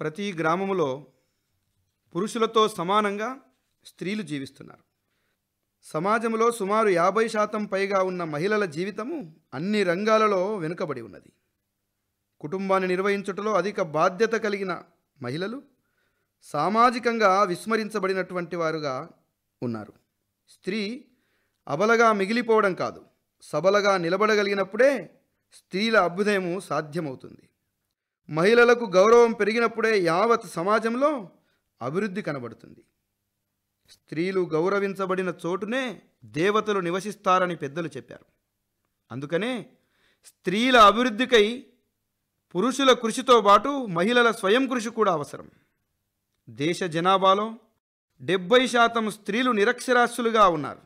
ప్రతి గ్రామంలో పురుషులతో సమానంగా స్త్రీలు జీవిస్తున్నారు సమాజంలో సుమారు యాభై శాతం పైగా ఉన్న మహిళల జీవితము అన్ని రంగాలలో వెనుకబడి ఉన్నది కుటుంబాన్ని నిర్వహించుటలో అధిక బాధ్యత కలిగిన మహిళలు సామాజికంగా విస్మరించబడినటువంటి వారుగా ఉన్నారు స్త్రీ అబలగా మిగిలిపోవడం కాదు సబలగా నిలబడగలిగినప్పుడే స్త్రీల అభ్యుదయము సాధ్యమవుతుంది మహిళలకు గౌరవం పెరిగినప్పుడే యావత్ సమాజంలో అభివృద్ధి కనబడుతుంది స్త్రీలు గౌరవించబడిన చోటునే దేవతలు నివసిస్తారని పెద్దలు చెప్పారు అందుకనే స్త్రీల అభివృద్ధికై పురుషుల కృషితో పాటు మహిళల స్వయం కృషి కూడా అవసరం దేశ జనాభాలో డెబ్బై శాతం స్త్రీలు నిరక్షరాస్యులుగా ఉన్నారు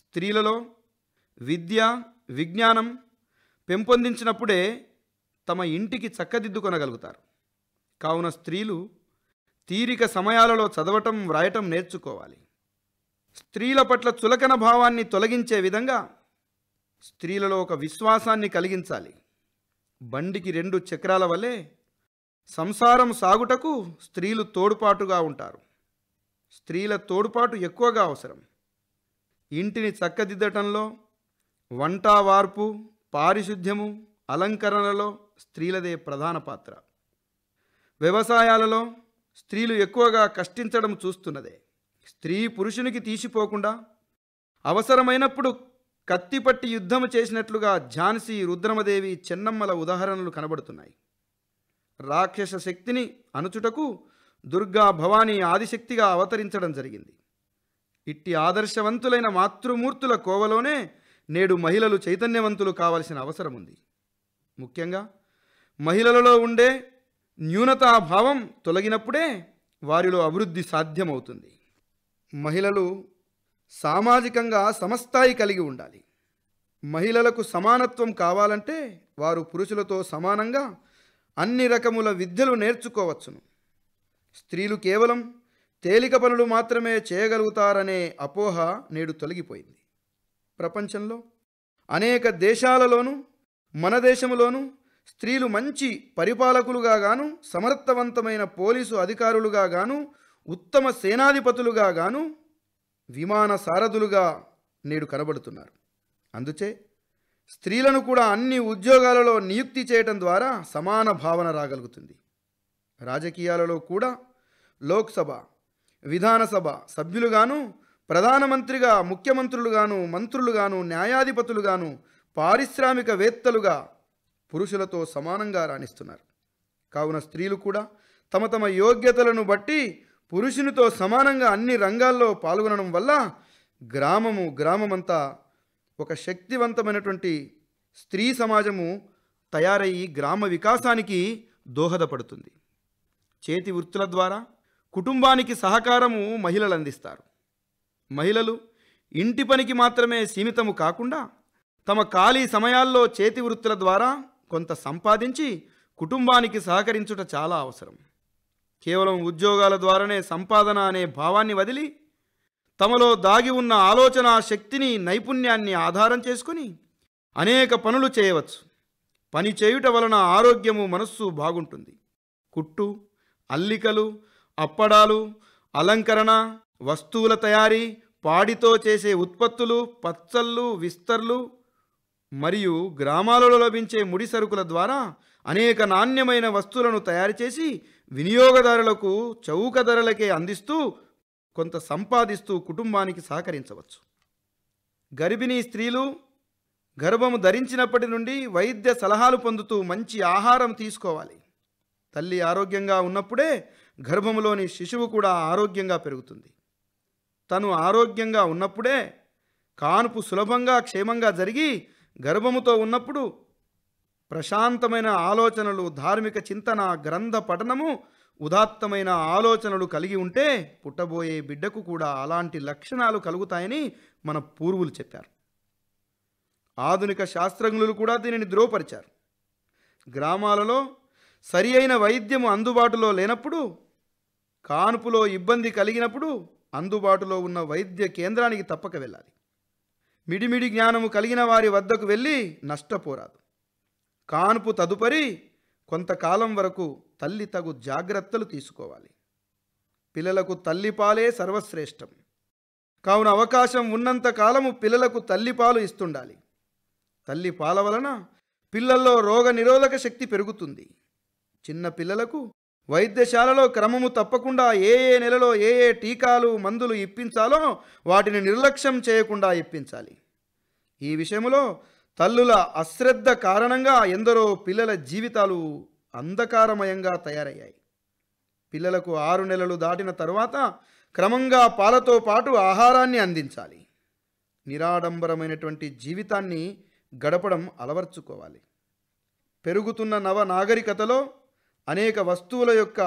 స్త్రీలలో విద్య విజ్ఞానం పెంపొందించినప్పుడే తమ ఇంటికి చక్కదిద్దుకొనగలుగుతారు కావున స్త్రీలు తీరిక సమయాలలో చదవటం వ్రాయటం నేర్చుకోవాలి స్త్రీల పట్ల చులకన భావాన్ని తొలగించే విధంగా స్త్రీలలో ఒక విశ్వాసాన్ని కలిగించాలి బండికి రెండు చక్రాల వలె సంసారం సాగుటకు స్త్రీలు తోడ్పాటుగా ఉంటారు స్త్రీల తోడ్పాటు ఎక్కువగా అవసరం ఇంటిని చక్కదిద్దటంలో వంట వార్పు పారిశుధ్యము అలంకరణలో స్త్రీలదే ప్రధాన పాత్ర వ్యవసాయాలలో స్త్రీలు ఎక్కువగా కష్టించడం చూస్తున్నదే స్త్రీ పురుషునికి తీసిపోకుండా అవసరమైనప్పుడు కత్తి పట్టి యుద్ధం చేసినట్లుగా ఝాన్సీ రుద్రమదేవి చెన్నమ్మల ఉదాహరణలు కనబడుతున్నాయి రాక్షస శక్తిని అనుచుటకు దుర్గా భవానీ ఆదిశక్తిగా అవతరించడం జరిగింది ఇట్టి ఆదర్శవంతులైన మాతృమూర్తుల కోవలోనే నేడు మహిళలు చైతన్యవంతులు కావలసిన అవసరం ఉంది ముఖ్యంగా మహిళలలో ఉండే న్యూనతాభావం తొలగినప్పుడే వారిలో అభివృద్ధి సాధ్యమవుతుంది మహిళలు సామాజికంగా సమస్థాయి కలిగి ఉండాలి మహిళలకు సమానత్వం కావాలంటే వారు పురుషులతో సమానంగా అన్ని రకముల విద్యలు నేర్చుకోవచ్చును స్త్రీలు కేవలం తేలిక పనులు మాత్రమే చేయగలుగుతారనే అపోహ నేడు తొలగిపోయింది ప్రపంచంలో అనేక దేశాలలోనూ మన దేశంలోనూ స్త్రీలు మంచి పరిపాలకులుగా గాను సమర్థవంతమైన పోలీసు అధికారులుగా గాను ఉత్తమ సేనాధిపతులుగా గాను విమాన సారథులుగా నేడు కనబడుతున్నారు అందుచే స్త్రీలను కూడా అన్ని ఉద్యోగాలలో నియుక్తి చేయటం ద్వారా సమాన భావన రాగలుగుతుంది రాజకీయాలలో కూడా లోక్సభ విధానసభ సభ్యులుగాను ప్రధానమంత్రిగా ముఖ్యమంత్రులుగాను మంత్రులుగాను న్యాయాధిపతులుగాను పారిశ్రామికవేత్తలుగా పురుషులతో సమానంగా రాణిస్తున్నారు కావున స్త్రీలు కూడా తమ తమ యోగ్యతలను బట్టి పురుషునితో సమానంగా అన్ని రంగాల్లో పాల్గొనడం వల్ల గ్రామము గ్రామమంతా ఒక శక్తివంతమైనటువంటి స్త్రీ సమాజము తయారయ్యి గ్రామ వికాసానికి దోహదపడుతుంది చేతి వృత్తుల ద్వారా కుటుంబానికి సహకారము మహిళలు అందిస్తారు మహిళలు ఇంటి పనికి మాత్రమే సీమితము కాకుండా తమ ఖాళీ సమయాల్లో చేతి వృత్తుల ద్వారా కొంత సంపాదించి కుటుంబానికి సహకరించుట చాలా అవసరం కేవలం ఉద్యోగాల ద్వారానే సంపాదన అనే భావాన్ని వదిలి తమలో దాగి ఉన్న ఆలోచన శక్తిని నైపుణ్యాన్ని ఆధారం చేసుకుని అనేక పనులు చేయవచ్చు పని చేయుట వలన ఆరోగ్యము మనస్సు బాగుంటుంది కుట్టు అల్లికలు అప్పడాలు అలంకరణ వస్తువుల తయారీ పాడితో చేసే ఉత్పత్తులు పచ్చళ్ళు విస్తర్లు మరియు గ్రామాలలో లభించే ముడి సరుకుల ద్వారా అనేక నాణ్యమైన వస్తువులను తయారు చేసి వినియోగదారులకు చౌక ధరలకే అందిస్తూ కొంత సంపాదిస్తూ కుటుంబానికి సహకరించవచ్చు గర్భిణీ స్త్రీలు గర్భము ధరించినప్పటి నుండి వైద్య సలహాలు పొందుతూ మంచి ఆహారం తీసుకోవాలి తల్లి ఆరోగ్యంగా ఉన్నప్పుడే గర్భములోని శిశువు కూడా ఆరోగ్యంగా పెరుగుతుంది తను ఆరోగ్యంగా ఉన్నప్పుడే కాన్పు సులభంగా క్షేమంగా జరిగి గర్భముతో ఉన్నప్పుడు ప్రశాంతమైన ఆలోచనలు ధార్మిక చింతన గ్రంథ పఠనము ఉదాత్తమైన ఆలోచనలు కలిగి ఉంటే పుట్టబోయే బిడ్డకు కూడా అలాంటి లక్షణాలు కలుగుతాయని మన పూర్వులు చెప్పారు ఆధునిక శాస్త్రజ్ఞులు కూడా దీనిని ధృవపరిచారు గ్రామాలలో సరి అయిన వైద్యము అందుబాటులో లేనప్పుడు కానుపులో ఇబ్బంది కలిగినప్పుడు అందుబాటులో ఉన్న వైద్య కేంద్రానికి తప్పక వెళ్ళాలి మిడిమిడి జ్ఞానము కలిగిన వారి వద్దకు వెళ్ళి నష్టపోరాదు కాన్పు తదుపరి కొంతకాలం వరకు తల్లి తగు జాగ్రత్తలు తీసుకోవాలి పిల్లలకు తల్లిపాలే సర్వశ్రేష్టం కావున అవకాశం ఉన్నంత కాలము పిల్లలకు తల్లిపాలు ఇస్తుండాలి తల్లి పాల వలన పిల్లల్లో రోగ నిరోధక శక్తి పెరుగుతుంది చిన్న పిల్లలకు వైద్యశాలలో క్రమము తప్పకుండా ఏ ఏ నెలలో ఏ ఏ టీకాలు మందులు ఇప్పించాలో వాటిని నిర్లక్ష్యం చేయకుండా ఇప్పించాలి ఈ విషయంలో తల్లుల అశ్రద్ధ కారణంగా ఎందరో పిల్లల జీవితాలు అంధకారమయంగా తయారయ్యాయి పిల్లలకు ఆరు నెలలు దాటిన తరువాత క్రమంగా పాలతో పాటు ఆహారాన్ని అందించాలి నిరాడంబరమైనటువంటి జీవితాన్ని గడపడం అలవర్చుకోవాలి పెరుగుతున్న నవ నాగరికతలో అనేక వస్తువుల యొక్క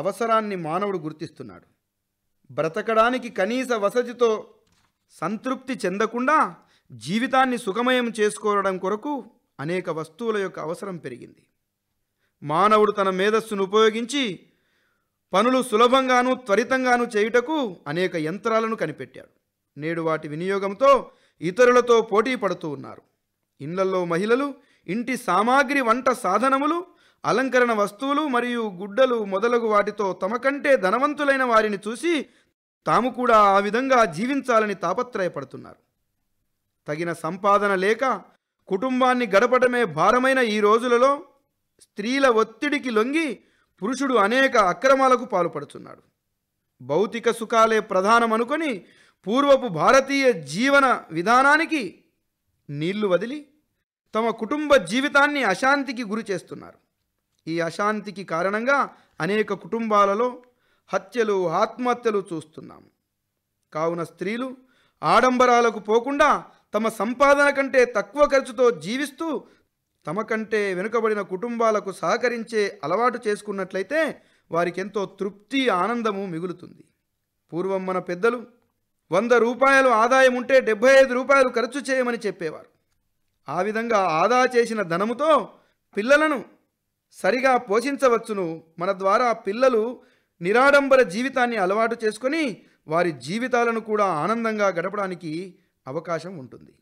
అవసరాన్ని మానవుడు గుర్తిస్తున్నాడు బ్రతకడానికి కనీస వసతితో సంతృప్తి చెందకుండా జీవితాన్ని సుఖమయం చేసుకోవడం కొరకు అనేక వస్తువుల యొక్క అవసరం పెరిగింది మానవుడు తన మేధస్సును ఉపయోగించి పనులు సులభంగాను త్వరితంగాను చేయుటకు అనేక యంత్రాలను కనిపెట్టాడు నేడు వాటి వినియోగంతో ఇతరులతో పోటీ పడుతూ ఉన్నారు ఇళ్లలో మహిళలు ఇంటి సామాగ్రి వంట సాధనములు అలంకరణ వస్తువులు మరియు గుడ్డలు మొదలగు వాటితో తమ కంటే ధనవంతులైన వారిని చూసి తాము కూడా ఆ విధంగా జీవించాలని తాపత్రయపడుతున్నారు తగిన సంపాదన లేక కుటుంబాన్ని గడపడమే భారమైన ఈ రోజులలో స్త్రీల ఒత్తిడికి లొంగి పురుషుడు అనేక అక్రమాలకు పాల్పడుతున్నాడు భౌతిక సుఖాలే ప్రధానమనుకొని పూర్వపు భారతీయ జీవన విధానానికి నీళ్లు వదిలి తమ కుటుంబ జీవితాన్ని అశాంతికి గురి చేస్తున్నారు ఈ అశాంతికి కారణంగా అనేక కుటుంబాలలో హత్యలు ఆత్మహత్యలు చూస్తున్నాము కావున స్త్రీలు ఆడంబరాలకు పోకుండా తమ సంపాదన కంటే తక్కువ ఖర్చుతో జీవిస్తూ తమ కంటే వెనుకబడిన కుటుంబాలకు సహకరించే అలవాటు చేసుకున్నట్లయితే వారికి ఎంతో తృప్తి ఆనందము మిగులుతుంది పూర్వం మన పెద్దలు వంద రూపాయలు ఆదాయం ఉంటే డెబ్బై ఐదు రూపాయలు ఖర్చు చేయమని చెప్పేవారు ఆ విధంగా ఆదా చేసిన ధనముతో పిల్లలను సరిగా పోషించవచ్చును మన ద్వారా పిల్లలు నిరాడంబర జీవితాన్ని అలవాటు చేసుకొని వారి జీవితాలను కూడా ఆనందంగా గడపడానికి అవకాశం ఉంటుంది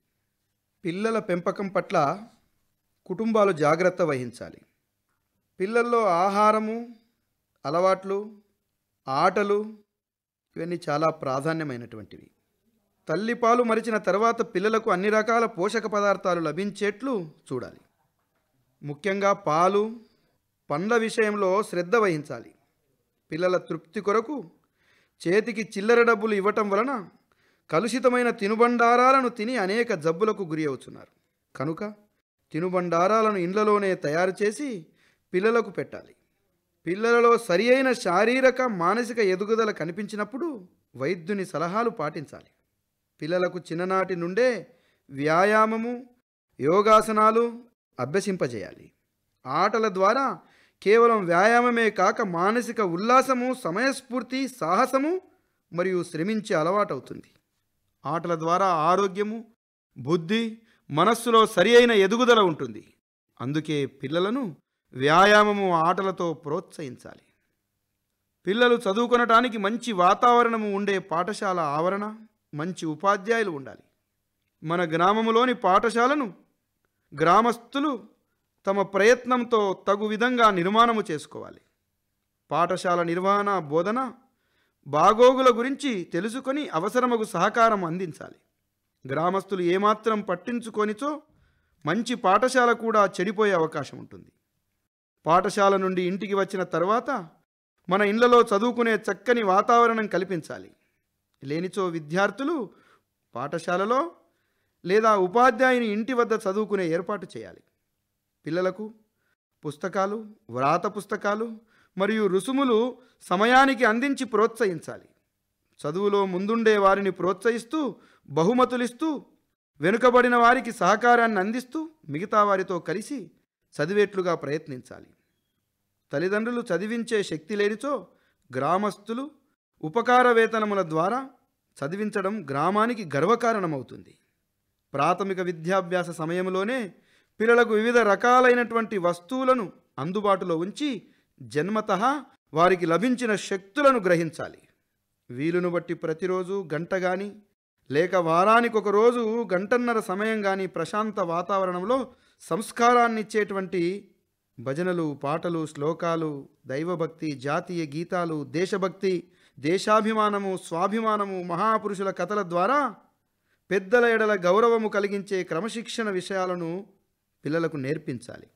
పిల్లల పెంపకం పట్ల కుటుంబాలు జాగ్రత్త వహించాలి పిల్లల్లో ఆహారము అలవాట్లు ఆటలు ఇవన్నీ చాలా ప్రాధాన్యమైనటువంటివి తల్లిపాలు మరిచిన తర్వాత పిల్లలకు అన్ని రకాల పోషక పదార్థాలు లభించేట్లు చూడాలి ముఖ్యంగా పాలు పండ్ల విషయంలో శ్రద్ధ వహించాలి పిల్లల తృప్తి కొరకు చేతికి చిల్లర డబ్బులు ఇవ్వటం వలన కలుషితమైన తినుబండారాలను తిని అనేక జబ్బులకు గురి అవుతున్నారు కనుక తినుబండారాలను ఇండ్లలోనే తయారు చేసి పిల్లలకు పెట్టాలి పిల్లలలో సరి అయిన శారీరక మానసిక ఎదుగుదల కనిపించినప్పుడు వైద్యుని సలహాలు పాటించాలి పిల్లలకు చిన్ననాటి నుండే వ్యాయామము యోగాసనాలు అభ్యసింపజేయాలి ఆటల ద్వారా కేవలం వ్యాయామమే కాక మానసిక ఉల్లాసము సమయస్ఫూర్తి సాహసము మరియు శ్రమించే అలవాటవుతుంది ఆటల ద్వారా ఆరోగ్యము బుద్ధి మనస్సులో సరి అయిన ఎదుగుదల ఉంటుంది అందుకే పిల్లలను వ్యాయామము ఆటలతో ప్రోత్సహించాలి పిల్లలు చదువుకొనటానికి మంచి వాతావరణము ఉండే పాఠశాల ఆవరణ మంచి ఉపాధ్యాయులు ఉండాలి మన గ్రామములోని పాఠశాలను గ్రామస్తులు తమ ప్రయత్నంతో తగు విధంగా నిర్మాణము చేసుకోవాలి పాఠశాల నిర్వహణ బోధన బాగోగుల గురించి తెలుసుకొని అవసరముకు సహకారం అందించాలి గ్రామస్తులు ఏమాత్రం పట్టించుకొనిచో మంచి పాఠశాల కూడా చెడిపోయే అవకాశం ఉంటుంది పాఠశాల నుండి ఇంటికి వచ్చిన తర్వాత మన ఇళ్లలో చదువుకునే చక్కని వాతావరణం కల్పించాలి లేనిచో విద్యార్థులు పాఠశాలలో లేదా ఉపాధ్యాయుని ఇంటి వద్ద చదువుకునే ఏర్పాటు చేయాలి పిల్లలకు పుస్తకాలు వ్రాత పుస్తకాలు మరియు రుసుములు సమయానికి అందించి ప్రోత్సహించాలి చదువులో ముందుండే వారిని ప్రోత్సహిస్తూ బహుమతులిస్తూ వెనుకబడిన వారికి సహకారాన్ని అందిస్తూ మిగతా వారితో కలిసి చదివేట్లుగా ప్రయత్నించాలి తల్లిదండ్రులు చదివించే శక్తి లేనిచో గ్రామస్తులు ఉపకార వేతనముల ద్వారా చదివించడం గ్రామానికి గర్వకారణమవుతుంది ప్రాథమిక విద్యాభ్యాస సమయంలోనే పిల్లలకు వివిధ రకాలైనటువంటి వస్తువులను అందుబాటులో ఉంచి జన్మత వారికి లభించిన శక్తులను గ్రహించాలి వీలును బట్టి ప్రతిరోజు గంట కానీ లేక వారానికి ఒకరోజు రోజు గంటన్నర సమయం కానీ ప్రశాంత వాతావరణంలో సంస్కారాన్నిచ్చేటువంటి భజనలు పాటలు శ్లోకాలు దైవభక్తి జాతీయ గీతాలు దేశభక్తి దేశాభిమానము స్వాభిమానము మహాపురుషుల కథల ద్వారా పెద్దల ఎడల గౌరవము కలిగించే క్రమశిక్షణ విషయాలను పిల్లలకు నేర్పించాలి